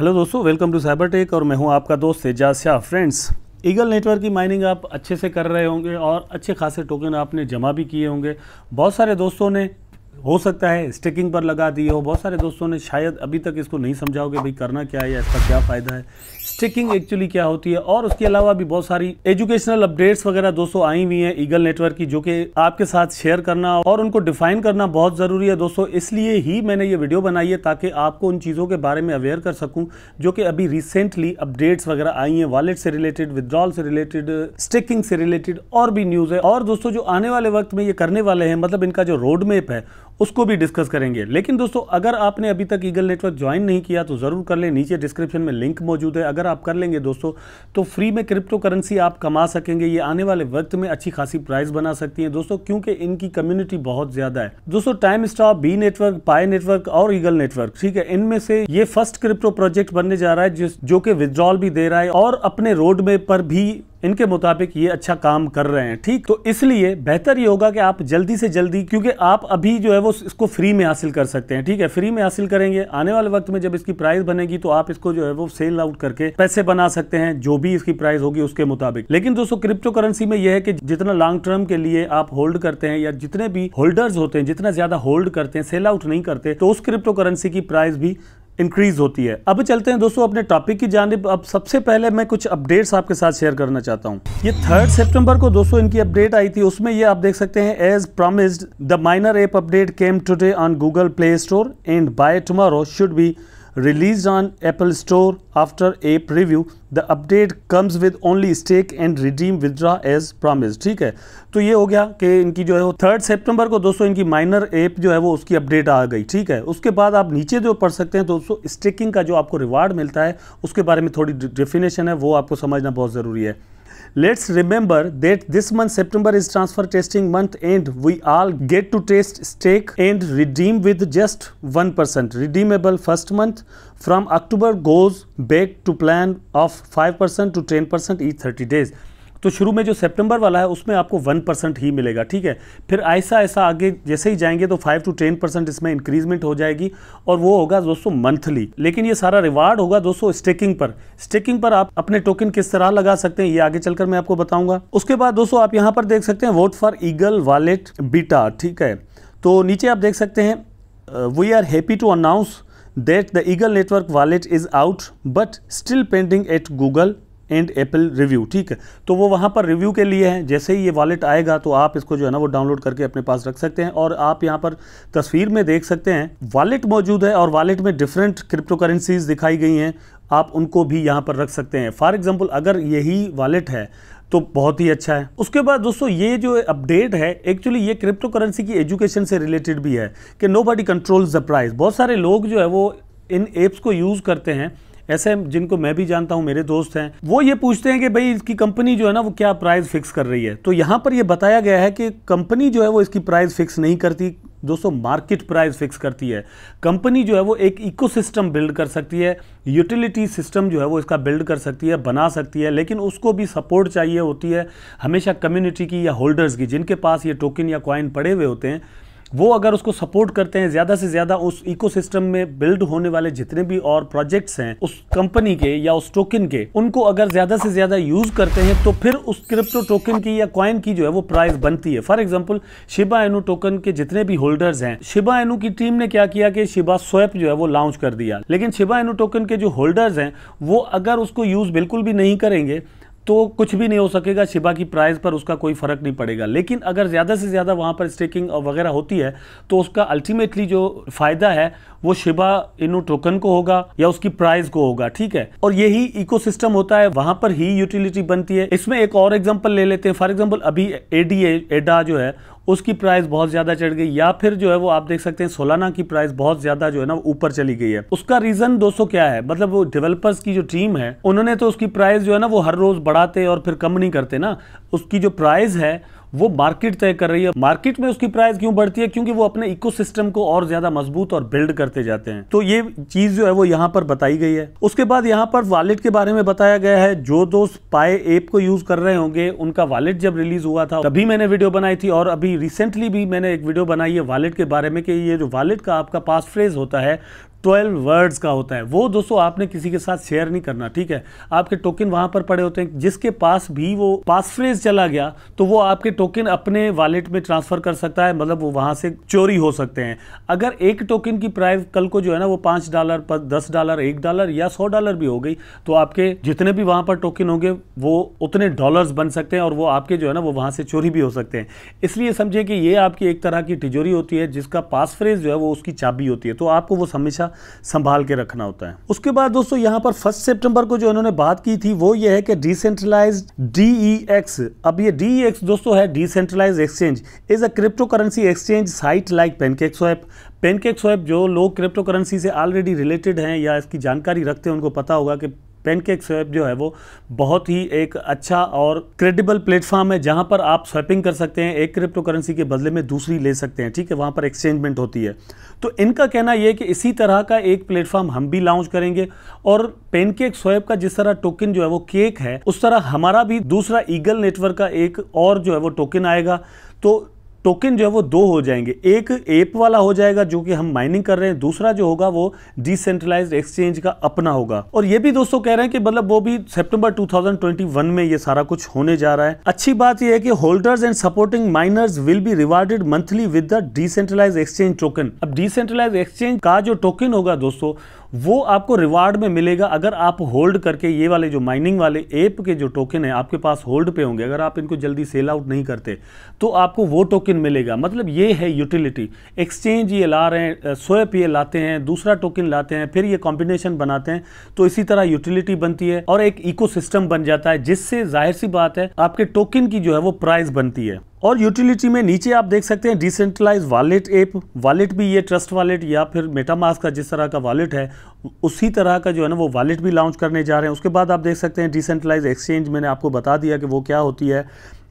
Hello दोस्तों welcome to cyber tech और मैं हूं आपका दोस्त Ejaz Shah friends Eagle network की माइनिंग आप अच्छे से कर रहे होंगे और अच्छे खासे टोकन आपने जमा भी किए होंगे बहुत सारे दोस्तों ने हो सकता है स्टिकिंग पर लगा दी हो बहुत सारे दोस्तों ने शायद अभी तक इसको नहीं समझा होगा कि भाई करना क्या है या इसका क्या फ़ायदा है स्टिकिंग एक्चुअली क्या होती है और उसके अलावा भी बहुत सारी एजुकेशनल अपडेट्स वगैरह दोस्तों आई हुई हैं ईगल नेटवर्क की जो कि आपके साथ शेयर करना और उनको डिफाइन करना बहुत ज़रूरी है दोस्तों इसलिए ही मैंने ये वीडियो बनाई है ताकि आपको उन चीज़ों के बारे में अवेयर कर सकूँ जो कि अभी रिसेंटली अपडेट्स वगैरह आई हैं वॉलेट से रिलेटेड विद्रॉल से रिलेटेड स्टिकिंग से रिलेटेड और भी न्यूज़ है और दोस्तों जो आने वाले वक्त में ये करने वाले हैं मतलब इनका जो रोड है उसको भी डिस्कस करेंगे लेकिन दोस्तों अगर आपने अभी तक ईगल नेटवर्क ज्वाइन नहीं किया तो ज़रूर कर लें नीचे डिस्क्रिप्शन में लिंक मौजूद है अगर आप कर लेंगे दोस्तों तो फ्री में क्रिप्टो करेंसी आप कमा सकेंगे ये आने वाले वक्त में अच्छी खासी प्राइस बना सकती है दोस्तों क्योंकि इनकी कम्युनिटी बहुत ज़्यादा है दोस्तों time stop B network Pi network और ईगल नेटवर्क ठीक है इनमें से ये फर्स्ट क्रिप्टो प्रोजेक्ट बनने जा रहा है जो कि विद्रॉल भी दे रहा है और अपने रोड पर भी इनके मुताबिक ये अच्छा काम कर रहे हैं ठीक तो इसलिए बेहतर ये होगा कि आप जल्दी से जल्दी क्योंकि आप अभी जो है वो इसको फ्री में हासिल कर सकते हैं ठीक है फ्री में हासिल करेंगे आने वाले वक्त में जब इसकी प्राइस बनेगी तो आप इसको जो है वो सेल आउट करके पैसे बना सकते हैं जो भी इसकी प्राइस होगी उसके मुताबिक लेकिन दोस्तों क्रिप्टो करेंसी में यह है कि जितना लॉन्ग टर्म के लिए आप होल्ड करते हैं या जितने भी होल्डर्स होते हैं जितना ज्यादा होल्ड करते हैं सेल आउट नहीं करते तो उस क्रिप्टो करेंसी की प्राइस भी इंक्रीज होती है अब चलते हैं दोस्तों अपने टॉपिक की जानब अब सबसे पहले मैं कुछ अपडेट्स आपके साथ शेयर करना चाहता हूँ ये थर्ड सितंबर को दोस्तों इनकी अपडेट आई थी उसमें ये आप देख सकते हैं as promised the miner app update came today on Google Play Store and by tomorrow should be released on Apple Store after a preview. The update comes with only stake and redeem withdraw as promised. ठीक है तो ये हो गया कि इनकी जो है वो थर्ड सेप्टेम्बर को दोस्तों इनकी माइनर ऐप जो है वो उसकी अपडेट आ गई ठीक है उसके बाद आप नीचे जो पढ़ सकते हैं दोस्तों स्टेकिंग का जो आपको रिवार्ड मिलता है उसके बारे में थोड़ी डेफिनेशन है वो आपको समझना बहुत ज़रूरी है Let's remember that this month September is transfer testing month and we all get to test stake and redeem with just 1% redeemable first month from October goes back to plan of 5% to 10% each 30 days. तो शुरू में जो सितंबर वाला है उसमें आपको one percent ही मिलेगा ठीक है फिर ऐसा ऐसा आगे जैसे ही जाएंगे तो फाइव टू टेन परसेंट इसमें इंक्रीजमेंट हो जाएगी और वो होगा दोस्तों मंथली लेकिन ये सारा रिवार्ड होगा दोस्तों स्टेकिंग पर स्टेकिंग पर आप अपने टोकन किस तरह लगा सकते हैं ये आगे चलकर मैं आपको बताऊंगा उसके बाद दोस्तों आप यहाँ पर देख सकते हैं vote for Eagle wallet beta ठीक है तो नीचे आप देख सकते हैं we are happy to announce that the Eagle network wallet is out but still pending at Google and Apple review ठीक है तो वो वहाँ पर रिव्यू के लिए है जैसे ही ये वॉलेट आएगा तो आप इसको जो है ना वो डाउनलोड करके अपने पास रख सकते हैं और आप यहाँ पर तस्वीर में देख सकते हैं वॉलेट मौजूद है और वॉलेट में डिफरेंट क्रिप्टो करेंसीज दिखाई गई हैं आप उनको भी यहाँ पर रख सकते हैं फॉर एग्जाम्पल अगर यही वॉलेट है तो बहुत ही अच्छा है उसके बाद दोस्तों ये जो अपडेट है एक्चुअली ये क्रिप्टो करेंसी की एजुकेशन से रिलेटेड भी है कि nobody controls the price बहुत सारे लोग जो है वो इन एप्स को यूज़ करते हैं ऐसे जिनको मैं भी जानता हूँ मेरे दोस्त हैं वो ये पूछते हैं कि भाई इसकी कंपनी जो है ना वो क्या प्राइस फिक्स कर रही है तो यहाँ पर यह बताया गया है कि कंपनी जो है वो इसकी प्राइस फिक्स नहीं करती दोस्तों मार्केट प्राइस फिक्स करती है कंपनी जो है वो एक इकोसिस्टम बिल्ड कर सकती है यूटिलिटी सिस्टम जो है वो इसका बिल्ड कर सकती है बना सकती है लेकिन उसको भी सपोर्ट चाहिए होती है हमेशा कम्युनिटी की या होल्डर्स की जिनके पास ये टोकन या कॉइन पड़े हुए होते हैं वो अगर उसको सपोर्ट करते हैं ज़्यादा से ज़्यादा उस इकोसिस्टम में बिल्ड होने वाले जितने भी और प्रोजेक्ट्स हैं उस कंपनी के या उस टोकन के उनको अगर ज़्यादा से ज़्यादा यूज़ करते हैं तो फिर उस क्रिप्टो टोकन की या कॉइन की जो है वो प्राइस बनती है for example Shiba Inu token के जितने भी होल्डर्स हैं शिबा एनू की टीम ने क्या किया कि शिबा स्वैप जो है वो लॉन्च कर दिया लेकिन शिबा एनू टोकन के जो होल्डर्स हैं वो अगर उसको यूज़ बिल्कुल भी नहीं करेंगे तो कुछ भी नहीं हो सकेगा शिबा की प्राइस पर उसका कोई फ़र्क नहीं पड़ेगा लेकिन अगर ज़्यादा से ज़्यादा वहां पर स्टेकिंग वगैरह होती है तो उसका अल्टीमेटली जो फ़ायदा है वो शिबा इनो टोकन को होगा या उसकी प्राइस को होगा ठीक है और यही इकोसिस्टम होता है वहां पर ही यूटिलिटी बनती है इसमें एक और एग्जाम्पल ले लेते हैं फॉर एग्जाम्पल अभी एडीए एडा जो है उसकी प्राइस बहुत ज़्यादा चढ़ गई या फिर जो है वो आप देख सकते हैं सोलाना की प्राइस बहुत ज़्यादा जो है ना ऊपर चली गई है उसका रीज़न दोस्तों क्या है मतलब वो डेवलपर्स की जो टीम है उन्होंने तो उसकी प्राइस जो है ना वो हर रोज़ बढ़ाते और फिर कम नहीं करते ना उसकी जो प्राइस है वो मार्केट तय कर रही है मार्केट में उसकी प्राइस क्यों बढ़ती है क्योंकि वो अपने इकोसिस्टम को और ज्यादा मजबूत और बिल्ड करते जाते हैं तो ये चीज जो है वो यहाँ पर बताई गई है उसके बाद यहाँ पर वॉलेट के बारे में बताया गया है जो दोस्त पाए एप को यूज कर रहे होंगे उनका वॉलेट जब रिलीज हुआ था तभी मैंने वीडियो बनाई थी और अभी रिसेंटली भी मैंने एक वीडियो बनाई है वॉलेट के बारे में कि ये जो वॉलेट का आपका पास फ्रेज होता है ट्वेल्व वर्ड्स का होता है वो दोस्तों आपने किसी के साथ शेयर नहीं करना ठीक है आपके टोकन वहाँ पर पड़े होते हैं जिसके पास भी वो पास फ्रेज चला गया तो वो आपके टोकन अपने वॉलेट में ट्रांसफ़र कर सकता है मतलब वो वहाँ से चोरी हो सकते हैं अगर एक टोकन की प्राइस कल को जो है ना वो पाँच डॉलर पर दस डॉलर एक डॉलर या सौ डॉलर भी हो गई तो आपके जितने भी वहाँ पर टोकन होंगे वो उतने डॉलर्स बन सकते हैं और वो आपके जो है ना वो वहाँ से चोरी भी हो सकते हैं इसलिए समझिए कि ये आपकी एक तरह की तिजोरी होती है जिसका पास फ्रेज जो है वो उसकी चाबी होती है तो आपको वो हमेशा संभाल के रखना होता है उसके बाद दोस्तों यहाँ पर फर्स्ट सेप्टेम्बर को जो इन्होंने बात की थी वो ये है कि डिसेंट्रलाइज डी e अब ये डी e दोस्तों है decentralize exchange is a crypto currency exchange site like pancake swap pancake swap जो लोग क्रिप्टो करेंसी से ऑलरेडी रिलेटेड हैं या इसकी जानकारी रखते हैं उनको पता होगा कि पेनकेक स्वैप जो है वो बहुत ही एक अच्छा और क्रेडिबल प्लेटफॉर्म है जहां पर आप स्वैपिंग कर सकते हैं एक क्रिप्टो करेंसी के बदले में दूसरी ले सकते हैं ठीक है वहां पर एक्सचेंजमेंट होती है तो इनका कहना यह है कि इसी तरह का एक प्लेटफॉर्म हम भी लॉन्च करेंगे और पेनकेक स्वैप का जिस तरह टोकन जो है वो केक है उस तरह हमारा भी दूसरा ईगल नेटवर्क का एक और जो है वो टोकन आएगा तो टोकन जो है वो दो हो जाएंगे एक एप वाला हो जाएगा जो कि हम माइनिंग कर रहे हैं दूसरा जो होगा वो डिसेंट्रलाइज एक्सचेंज का अपना होगा और ये भी दोस्तों कह रहे हैं कि मतलब वो भी सितंबर 2021 में ये सारा कुछ होने जा रहा है अच्छी बात यह है कि holders and supporting miners will be rewarded monthly with the decentralize exchange token अब डिसेंट्रलाइज एक्सचेंज का जो टोकन होगा दोस्तों वो आपको रिवार्ड में मिलेगा अगर आप होल्ड करके ये वाले जो माइनिंग वाले एप के जो टोकन है आपके पास होल्ड पे होंगे अगर आप इनको जल्दी सेल आउट नहीं करते तो आपको वो टोकन मिलेगा मतलब ये है यूटिलिटी एक्सचेंज ये ला रहे हैं स्वेप ये लाते हैं दूसरा टोकन लाते हैं फिर ये कॉम्बिनेशन बनाते हैं तो इसी तरह यूटिलिटी बनती है और एक इको बन जाता है जिससे जाहिर सी बात है आपके टोकन की जो है वो प्राइस बनती है और यूटिलिटी में नीचे आप देख सकते हैं डिसेंट्रलाइज वॉलेट ऐप वॉलेट भी ये ट्रस्ट वॉलेट या फिर मेटामास का जिस तरह का वॉलेट है उसी तरह का जो है ना वो वॉलेट भी लॉन्च करने जा रहे हैं उसके बाद आप देख सकते हैं डिसेंट्रलाइज एक्सचेंज मैंने आपको बता दिया कि वो क्या होती है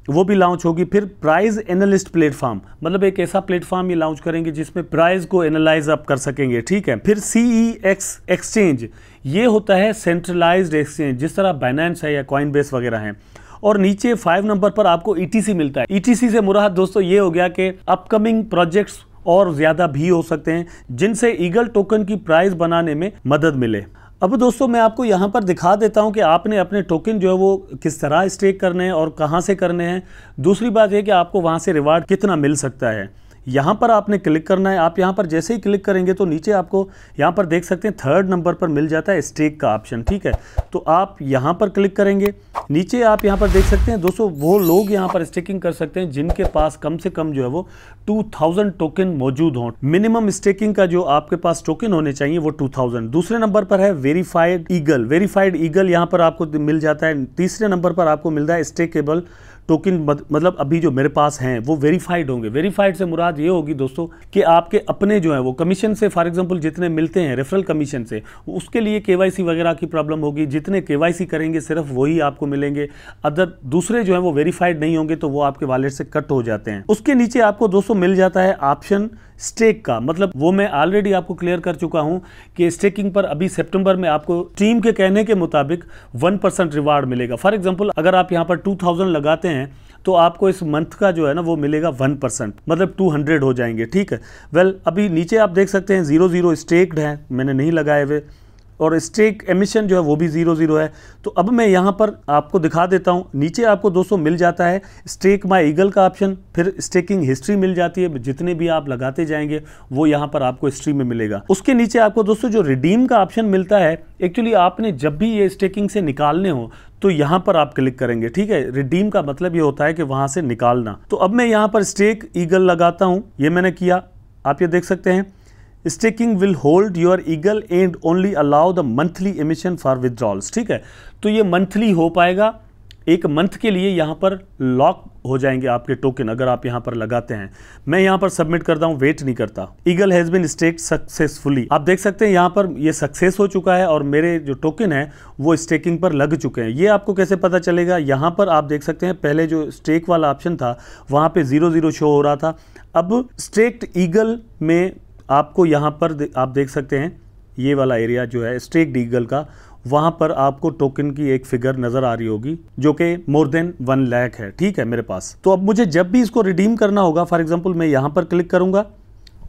वो भी लॉन्च होगी फिर प्राइज एनालिस्ट प्लेटफॉर्म मतलब एक ऐसा प्लेटफॉर्म ये लॉन्च करेंगे जिसमें प्राइज को एनालाइज आप कर सकेंगे ठीक है फिर सी ई एक्स एक्सचेंज ये होता है सेंट्रलाइज्ड एक्सचेंज जिस तरह बाइनेंस है या कॉइन बेस वगैरह हैं और नीचे फाइव नंबर पर आपको ईटीसी e मिलता है ईटीसी e से मुराद दोस्तों ये हो गया कि अपकमिंग प्रोजेक्ट्स और ज़्यादा भी हो सकते हैं जिनसे ईगल टोकन की प्राइस बनाने में मदद मिले अब दोस्तों मैं आपको यहाँ पर दिखा देता हूँ कि आपने अपने टोकन जो है वो किस तरह स्टेक करने हैं और कहाँ से करने हैं दूसरी बात यह कि आपको वहाँ से रिवार्ड कितना मिल सकता है यहाँ पर आपने क्लिक करना है आप यहाँ पर जैसे ही क्लिक करेंगे तो नीचे आपको यहाँ पर देख सकते हैं थर्ड नंबर पर मिल जाता है स्टेक का ऑप्शन ठीक है तो आप यहाँ पर क्लिक करेंगे नीचे आप यहाँ पर देख सकते हैं दोस्तों वो लोग यहाँ पर स्टेकिंग कर सकते हैं जिनके पास कम से कम जो है वो 2000 टोकन मौजूद हों मिनिमम स्टेकिंग का जो आपके पास टोकन होने चाहिए वो 2000 दूसरे नंबर पर है वेरीफाइड ईगल वेरीफाइड ईगल यहाँ पर आपको मिल जाता है तीसरे नंबर पर आपको मिलता है स्टेकेबल टोकन मतलब अभी जो मेरे पास हैं वो वेरीफाइड होंगे वेरीफाइड से मुराद ये होगी दोस्तों कि आपके अपने जो है वो कमीशन से फॉर एग्जांपल जितने मिलते हैं रेफरल कमीशन से उसके लिए केवाईसी वगैरह की प्रॉब्लम होगी जितने केवाईसी करेंगे सिर्फ वही आपको मिलेंगे अदर दूसरे जो है वो वेरीफाइड नहीं होंगे तो वो आपके वॉलेट से कट हो जाते हैं उसके नीचे आपको दोस्तों मिल जाता है ऑप्शन स्टेक का मतलब वो मैं ऑलरेडी आपको क्लियर कर चुका हूं कि स्टेकिंग पर अभी सितंबर में आपको टीम के कहने के मुताबिक वन परसेंट रिवार्ड मिलेगा फॉर एग्जाम्पल अगर आप यहां पर टू थाउजेंड लगाते हैं तो आपको इस मंथ का जो है ना वो मिलेगा वन परसेंट मतलब टू हंड्रेड हो जाएंगे ठीक है वेल अभी नीचे आप देख सकते हैं जीरो जीरो स्टेक्ड है मैंने नहीं लगाए हुए और स्टेक एमिशन जो है वो भी ज़ीरो ज़ीरो है तो अब मैं यहाँ पर आपको दिखा देता हूँ नीचे आपको 200 मिल जाता है स्टेक माई ईगल का ऑप्शन फिर स्टेकिंग हिस्ट्री मिल जाती है जितने भी आप लगाते जाएंगे वो यहाँ पर आपको हिस्ट्री में मिलेगा उसके नीचे आपको दोस्तों जो रिडीम का ऑप्शन मिलता है एक्चुअली आपने जब भी ये स्टेकिंग से निकालने हो तो यहाँ पर आप क्लिक करेंगे ठीक है रिडीम का मतलब ये होता है कि वहाँ से निकालना तो अब मैं यहाँ पर स्टेक ईगल लगाता हूँ ये मैंने किया आप ये देख सकते हैं staking will hold your Eagle and only allow the monthly emission for withdrawals ठीक है तो ये मंथली हो पाएगा एक मंथ के लिए यहां पर लॉक हो जाएंगे आपके टोकन अगर आप यहां पर लगाते हैं मैं यहां पर सबमिट करता हूँ वेट नहीं करता Eagle has been stake successfully आप देख सकते हैं यहां पर ये सक्सेस हो चुका है और मेरे जो टोकन है वो स्टेकिंग पर लग चुके हैं ये आपको कैसे पता चलेगा यहां पर आप देख सकते हैं पहले जो स्टेक वाला ऑप्शन था वहां पर ज़ीरो ज़ीरो शो हो रहा था अब स्टेक्ट ईगल में आपको यहाँ पर दे, आप देख सकते हैं ये वाला एरिया जो है स्टेक डीगल का वहाँ पर आपको टोकन की एक फिगर नज़र आ रही होगी जो कि मोर देन वन लैख है ठीक है मेरे पास तो अब मुझे जब भी इसको रिडीम करना होगा फॉर एग्जाम्पल मैं यहाँ पर क्लिक करूँगा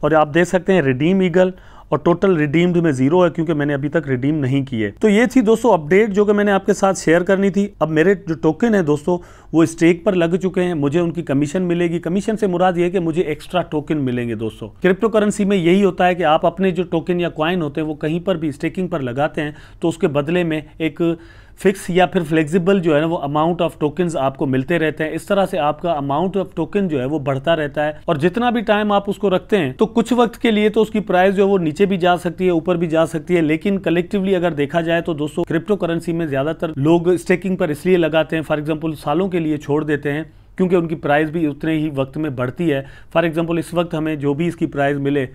और आप देख सकते हैं रिडीम ईगल और टोटल रिडीम्ड में जीरो है क्योंकि मैंने अभी तक रिडीम नहीं की है तो ये थी दोस्तों अपडेट जो कि मैंने आपके साथ शेयर करनी थी अब मेरे जो टोकन है दोस्तों वो स्टेक पर लग चुके हैं मुझे उनकी कमीशन मिलेगी कमीशन से मुराद ये कि मुझे एक्स्ट्रा टोकन मिलेंगे दोस्तों क्रिप्टो करेंसी में यही होता है कि आप अपने जो टोकन या क्वाइन होते हैं वो कहीं पर भी स्टेकिंग पर लगाते हैं तो उसके बदले में एक फिक्स या फिर फ्लेक्सिबल जो है ना वो अमाउंट ऑफ टोकन आपको मिलते रहते हैं इस तरह से आपका अमाउंट ऑफ टोकन जो है वो बढ़ता रहता है और जितना भी टाइम आप उसको रखते हैं तो कुछ वक्त के लिए तो उसकी प्राइस जो है वो नीचे भी जा सकती है ऊपर भी जा सकती है लेकिन कलेक्टिवली अगर देखा जाए तो दोस्तों क्रिप्टो करेंसी में ज्यादातर लोग स्टेकिंग पर इसलिए लगाते हैं फॉर एग्जाम्पल सालों के लिए छोड़ देते हैं क्योंकि उनकी प्राइस भी उतने ही वक्त में बढ़ती है फॉर एग्जांपल इस वक्त हमें जो भी इसकी प्राइस मिले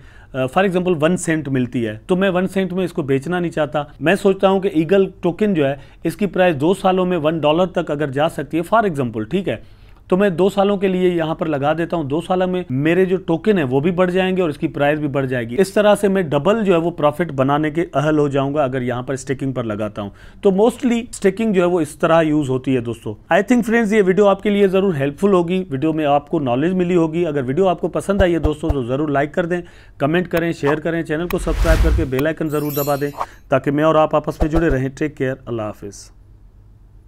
फॉर एग्जाम्पल वन सेंट मिलती है तो मैं वन सेंट में इसको बेचना नहीं चाहता मैं सोचता हूँ कि ईगल टोकन जो है इसकी प्राइस दो सालों में वन डॉलर तक अगर जा सकती है फॉर एग्जाम्पल ठीक है तो मैं दो सालों के लिए यहाँ पर लगा देता हूँ दो साल में मेरे जो टोकन है वो भी बढ़ जाएंगे और इसकी प्राइस भी बढ़ जाएगी इस तरह से मैं डबल जो है वो प्रॉफिट बनाने के अहल हो जाऊंगा अगर यहाँ पर स्टेकिंग पर लगाता हूँ तो मोस्टली स्टेकिंग जो है वो इस तरह यूज होती है दोस्तों आई थिंक फ्रेंड्स ये वीडियो आपके लिए जरूर हेल्पफुल होगी वीडियो में आपको नॉलेज मिली होगी अगर वीडियो आपको पसंद आई है दोस्तों तो जरूर लाइक कर दें कमेंट करें शेयर करें चैनल को सब्सक्राइब करके बेलाइकन जरूर दबा दें ताकि मैं और आप आपस में जुड़े रहें टेक केयर अल्लाह हाफिज़